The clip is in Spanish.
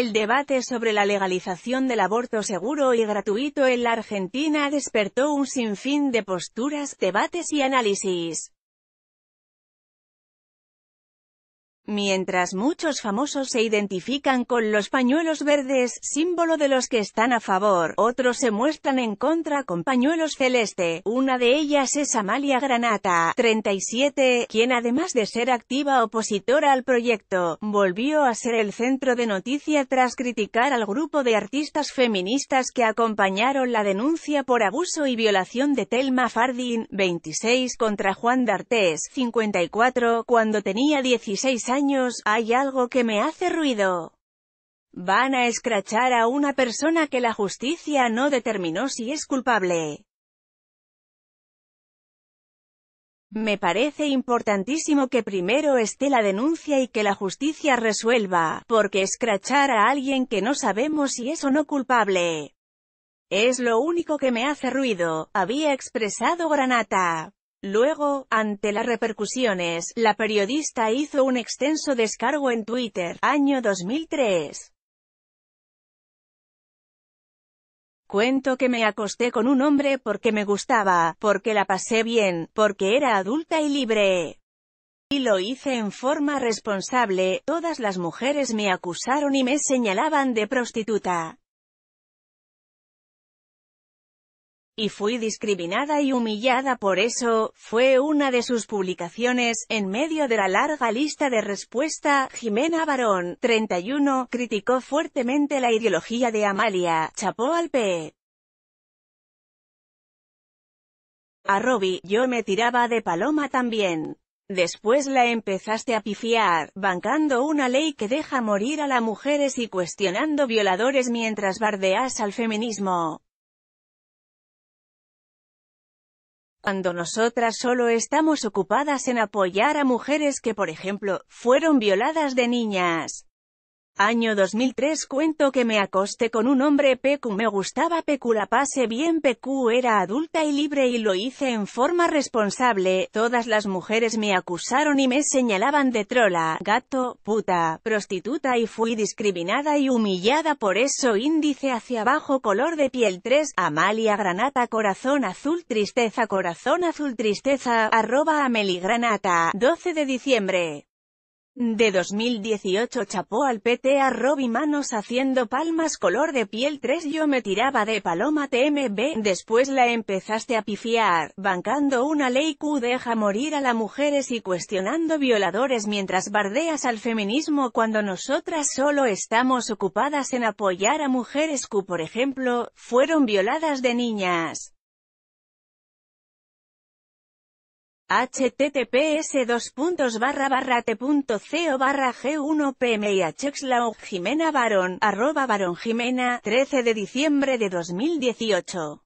El debate sobre la legalización del aborto seguro y gratuito en la Argentina despertó un sinfín de posturas, debates y análisis. Mientras muchos famosos se identifican con los pañuelos verdes, símbolo de los que están a favor, otros se muestran en contra con pañuelos celeste. Una de ellas es Amalia Granata, 37, quien además de ser activa opositora al proyecto, volvió a ser el centro de noticia tras criticar al grupo de artistas feministas que acompañaron la denuncia por abuso y violación de Telma Fardin, 26, contra Juan D'Artés, 54, cuando tenía 16 años hay algo que me hace ruido. Van a escrachar a una persona que la justicia no determinó si es culpable. Me parece importantísimo que primero esté la denuncia y que la justicia resuelva, porque escrachar a alguien que no sabemos si es o no culpable. Es lo único que me hace ruido, había expresado Granata. Luego, ante las repercusiones, la periodista hizo un extenso descargo en Twitter, año 2003. Cuento que me acosté con un hombre porque me gustaba, porque la pasé bien, porque era adulta y libre. Y lo hice en forma responsable, todas las mujeres me acusaron y me señalaban de prostituta. y fui discriminada y humillada por eso, fue una de sus publicaciones, en medio de la larga lista de respuesta, Jimena Barón, 31, criticó fuertemente la ideología de Amalia, chapó al P. A Robbie, yo me tiraba de paloma también. Después la empezaste a pifiar, bancando una ley que deja morir a las mujeres y cuestionando violadores mientras bardeas al feminismo. cuando nosotras solo estamos ocupadas en apoyar a mujeres que, por ejemplo, fueron violadas de niñas. Año 2003 cuento que me acosté con un hombre pecu me gustaba PQ la pasé bien PQ era adulta y libre y lo hice en forma responsable, todas las mujeres me acusaron y me señalaban de trola, gato, puta, prostituta y fui discriminada y humillada por eso índice hacia abajo color de piel 3, Amalia Granata corazón azul tristeza corazón azul tristeza, arroba amelie Granata, 12 de diciembre de 2018 chapó al PT a Robbie Manos haciendo palmas color de piel 3 yo me tiraba de paloma TMB, después la empezaste a pifiar, bancando una ley Q deja morir a las mujeres y cuestionando violadores mientras bardeas al feminismo cuando nosotras solo estamos ocupadas en apoyar a mujeres Q por ejemplo, fueron violadas de niñas. https dos puntos barra barra barra g1 pmihxlaug jimena barón arroba barón jimena 13 de diciembre de 2018